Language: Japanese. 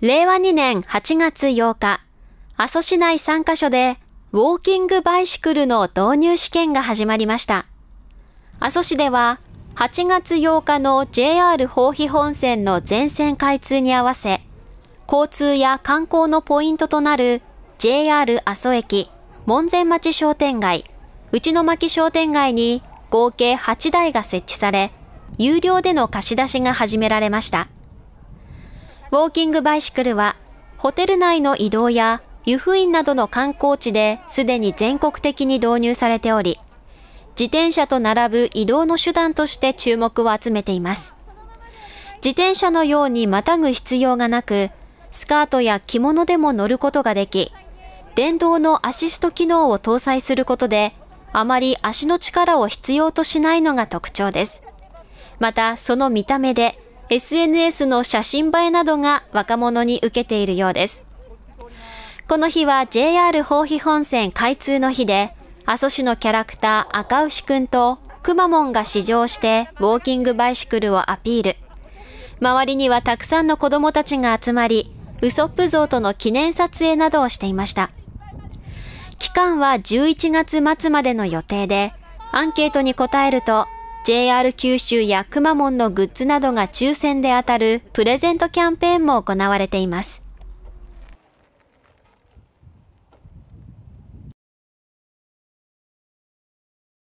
令和2年8月8日、阿蘇市内3カ所でウォーキングバイシクルの導入試験が始まりました。阿蘇市では8月8日の JR 豊肥本線の全線開通に合わせ、交通や観光のポイントとなる JR 阿蘇駅、門前町商店街、内巻商店街に合計8台が設置され、有料での貸し出しが始められました。ウォーキングバイシクルは、ホテル内の移動や湯布院などの観光地ですでに全国的に導入されており、自転車と並ぶ移動の手段として注目を集めています。自転車のようにまたぐ必要がなく、スカートや着物でも乗ることができ、電動のアシスト機能を搭載することで、あまり足の力を必要としないのが特徴です。また、その見た目で SNS の写真映えなどが若者に受けているようです。この日は JR 豊肥本線開通の日で、阿蘇市のキャラクター赤牛くんとくまモンが試乗してウォーキングバイシクルをアピール。周りにはたくさんの子供たちが集まり、ウソップ像との記念撮影などをしていました。期間は11月末までの予定で、アンケートに答えると JR 九州やくまモンのグッズなどが抽選で当たるプレゼントキャンペーンも行われています。